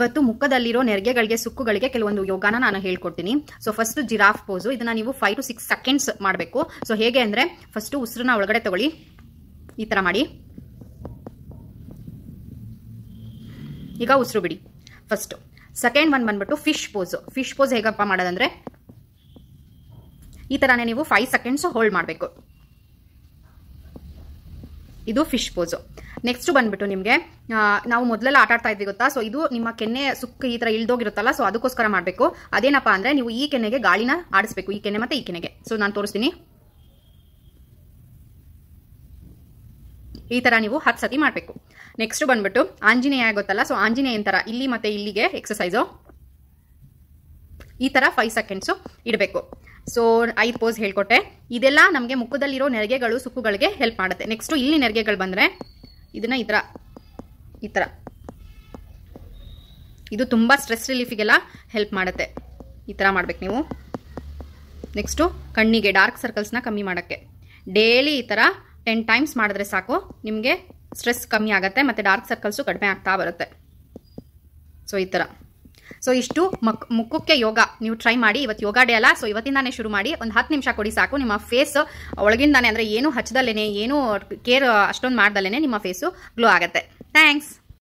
ಇವತ್ತು ಮುಖದಲ್ಲಿರೋ ನೆರಿಗೆಗಳಿಗೆ ಸುಕ್ಕುಗಳಿಗೆ ಕೆಲವೊಂದು ಯೋಗಾನ ನಾನು ಹೇಳ್ಕೊಡ್ತೀನಿ ಸೊ ಫಸ್ಟ್ ಜಿರಾಫ್ ಪೋಸು ಇದನ್ನ ನೀವು ಫೈವ್ ಟು ಸಿಕ್ಸ್ ಸೆಕೆಂಡ್ಸ್ ಮಾಡಬೇಕು ಸೊ ಹೇಗೆ ಅಂದ್ರೆ ಫಸ್ಟು ಉಸಿರನ್ನ ಒಳಗಡೆ ತಗೊಳ್ಳಿ ಈ ತರ ಮಾಡಿ ಈಗ ಉಸಿರು ಬಿಡಿ ಫಸ್ಟು ಸೆಕೆಂಡ್ ಒನ್ ಬಂದ್ಬಿಟ್ಟು ಫಿಶ್ ಪೋಸು ಫಿಶ್ ಪೋಸ್ ಹೇಗಪ್ಪ ಮಾಡೋದಂದ್ರೆ ಈ ಥರನೇ ನೀವು ಫೈವ್ ಸೆಕೆಂಡ್ಸ್ ಹೋಲ್ಡ್ ಮಾಡಬೇಕು ಇದು ಫಿಶ್ ಪೋಸು ನೆಕ್ಸ್ಟ್ ಬಂದ್ಬಿಟ್ಟು ನಿಮಗೆ ನಾವು ಮೊದಲೆಲ್ಲ ಆಟ ಆಡ್ತಾ ಇದ್ವಿ ಗೊತ್ತಾ ಸೊ ಇದು ನಿಮ್ಮ ಕೆನ್ನೆ ಸುಕ್ಕ ಈ ತರ ಇಳ್ದೋಗಿರುತ್ತಲ್ಲ ಸೊ ಅದಕ್ಕೋಸ್ಕರ ಮಾಡಬೇಕು ಅದೇನಪ್ಪ ಅಂದ್ರೆ ನೀವು ಈ ಕೆನ್ನೆಗೆ ಗಾಳಿನ ಆಡಿಸ್ಬೇಕು ಈ ಕೆನ್ನೆ ಮತ್ತೆ ಈ ಕೆನೆಗೆ ಸೊ ನಾನು ತೋರಿಸ್ತೀನಿ ಈ ತರ ನೀವು ಹತ್ತು ಸತಿ ಮಾಡಬೇಕು ನೆಕ್ಸ್ಟ್ ಬಂದ್ಬಿಟ್ಟು ಆಂಜನೇಯ ಗೊತ್ತಲ್ಲ ಸೊ ಆಂಜನೇಯನ ತರ ಇಲ್ಲಿ ಮತ್ತೆ ಇಲ್ಲಿಗೆ ಎಕ್ಸಸೈಸು ಈ ತರ ಫೈವ್ ಸೆಕೆಂಡ್ಸು ಇಡಬೇಕು ಸೊ ಐದು ಪೋಸ್ ಹೇಳ್ಕೊಟ್ಟೆ ಇದೆಲ್ಲ ನಮಗೆ ಮುಖದಲ್ಲಿರೋ ನೆರಿಗೆಗಳು ಸುಕ್ಕುಗಳಿಗೆ ಹೆಲ್ಪ್ ಮಾಡುತ್ತೆ ನೆಕ್ಸ್ಟು ಇಲ್ಲಿ ನೆರಿಗೆಗಳು ಬಂದರೆ ಇದನ್ನ ಈ ಥರ ಈ ಥರ ಇದು ತುಂಬ ಸ್ಟ್ರೆಸ್ ರಿಲೀಫಿಗೆಲ್ಲ ಹೆಲ್ಪ್ ಮಾಡುತ್ತೆ ಈ ಥರ ಮಾಡ್ಬೇಕು ನೀವು ನೆಕ್ಸ್ಟು ಕಣ್ಣಿಗೆ ಡಾರ್ಕ್ ಸರ್ಕಲ್ಸ್ನ ಕಮ್ಮಿ ಮಾಡೋಕ್ಕೆ ಡೇಲಿ ಈ ಥರ ಟೆನ್ ಟೈಮ್ಸ್ ಮಾಡಿದ್ರೆ ಸಾಕು ನಿಮಗೆ ಸ್ಟ್ರೆಸ್ ಕಮ್ಮಿ ಆಗುತ್ತೆ ಮತ್ತು ಡಾರ್ಕ್ ಸರ್ಕಲ್ಸು ಕಡಿಮೆ ಆಗ್ತಾ ಬರುತ್ತೆ ಸೊ ಈ ಥರ ಸೊ ಇಷ್ಟು ಮಕ್ ಮುಖಕ್ಕೆ ಯೋಗ ನೀವು ಟ್ರೈ ಮಾಡಿ ಇವತ್ತು ಯೋಗ ಡೇ ಅಲ್ಲ ಸೊ ಇವತ್ತಿಂದಾನೇ ಶುರು ಮಾಡಿ ಒಂದು ಹತ್ತು ನಿಮಿಷ ಕೊಡಿ ಸಾಕು ನಿಮ್ಮ ಫೇಸ್ ಒಳಗಿಂದಾನೆ ಅಂದರೆ ಏನು ಹಚ್ಚದಲ್ಲೇ ಏನು ಕೇರ್ ಅಷ್ಟೊಂದು ಮಾಡ್ದಲ್ಲೇ ನಿಮ್ಮ ಫೇಸು ಗ್ಲೋ ಆಗುತ್ತೆ ಥ್ಯಾಂಕ್ಸ್